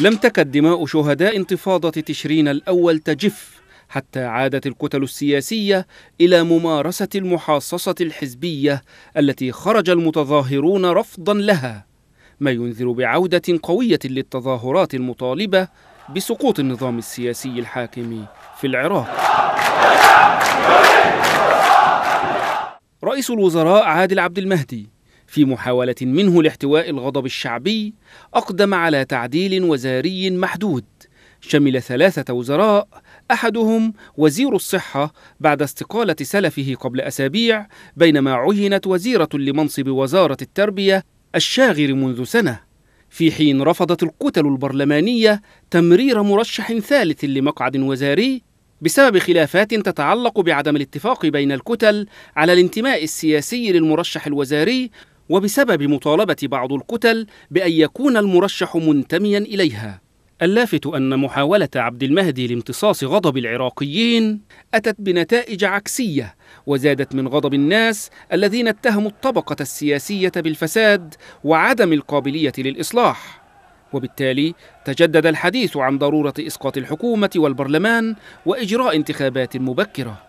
لم تكد دماء شهداء انتفاضة تشرين الأول تجف حتى عادت الكتل السياسية إلى ممارسة المحاصصة الحزبية التي خرج المتظاهرون رفضا لها ما ينذر بعودة قوية للتظاهرات المطالبة بسقوط النظام السياسي الحاكم في العراق رئيس الوزراء عادل عبد المهدي في محاولة منه لاحتواء الغضب الشعبي أقدم على تعديل وزاري محدود شمل ثلاثة وزراء أحدهم وزير الصحة بعد استقالة سلفه قبل أسابيع بينما عينت وزيرة لمنصب وزارة التربية الشاغر منذ سنة في حين رفضت الكتل البرلمانية تمرير مرشح ثالث لمقعد وزاري بسبب خلافات تتعلق بعدم الاتفاق بين الكتل على الانتماء السياسي للمرشح الوزاري وبسبب مطالبة بعض الكتل بأن يكون المرشح منتميا إليها اللافت أن محاولة عبد المهدي لامتصاص غضب العراقيين أتت بنتائج عكسية وزادت من غضب الناس الذين اتهموا الطبقة السياسية بالفساد وعدم القابلية للإصلاح وبالتالي تجدد الحديث عن ضرورة إسقاط الحكومة والبرلمان وإجراء انتخابات مبكرة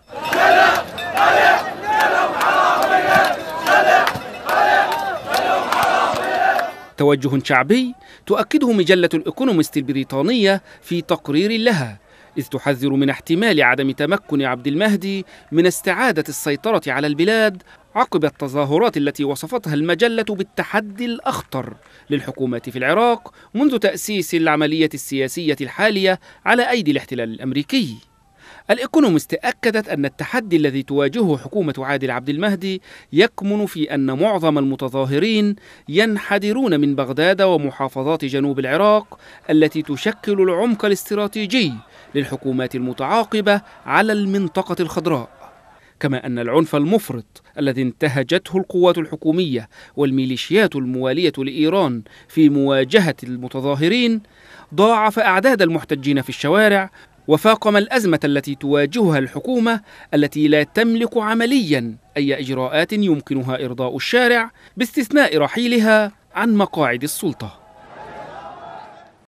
توجه شعبي تؤكده مجلة الإيكونومست البريطانية في تقرير لها إذ تحذر من احتمال عدم تمكن عبد المهدي من استعادة السيطرة على البلاد عقب التظاهرات التي وصفتها المجلة بالتحدي الأخطر للحكومات في العراق منذ تأسيس العملية السياسية الحالية على أيدي الاحتلال الأمريكي الإيكونومست أكدت أن التحدي الذي تواجهه حكومة عادل عبد المهدي يكمن في أن معظم المتظاهرين ينحدرون من بغداد ومحافظات جنوب العراق التي تشكل العمق الاستراتيجي للحكومات المتعاقبة على المنطقة الخضراء كما أن العنف المفرط الذي انتهجته القوات الحكومية والميليشيات الموالية لإيران في مواجهة المتظاهرين ضاعف أعداد المحتجين في الشوارع وفاقم الأزمة التي تواجهها الحكومة التي لا تملك عمليا أي إجراءات يمكنها إرضاء الشارع باستثناء رحيلها عن مقاعد السلطة